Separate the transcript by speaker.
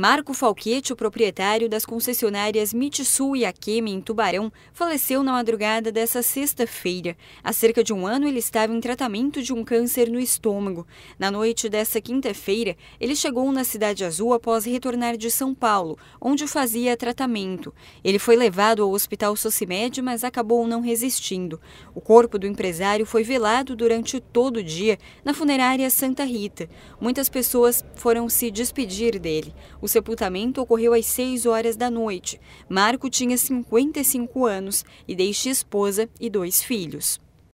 Speaker 1: Marco Falquete, o proprietário das concessionárias Mitsu e Akemi, em Tubarão, faleceu na madrugada dessa sexta-feira. Há cerca de um ano, ele estava em tratamento de um câncer no estômago. Na noite dessa quinta-feira, ele chegou na Cidade Azul após retornar de São Paulo, onde fazia tratamento. Ele foi levado ao Hospital Socimed, mas acabou não resistindo. O corpo do empresário foi velado durante todo o dia na funerária Santa Rita. Muitas pessoas foram se despedir dele. O sepultamento ocorreu às 6 horas da noite. Marco tinha 55 anos e deixa esposa e dois filhos.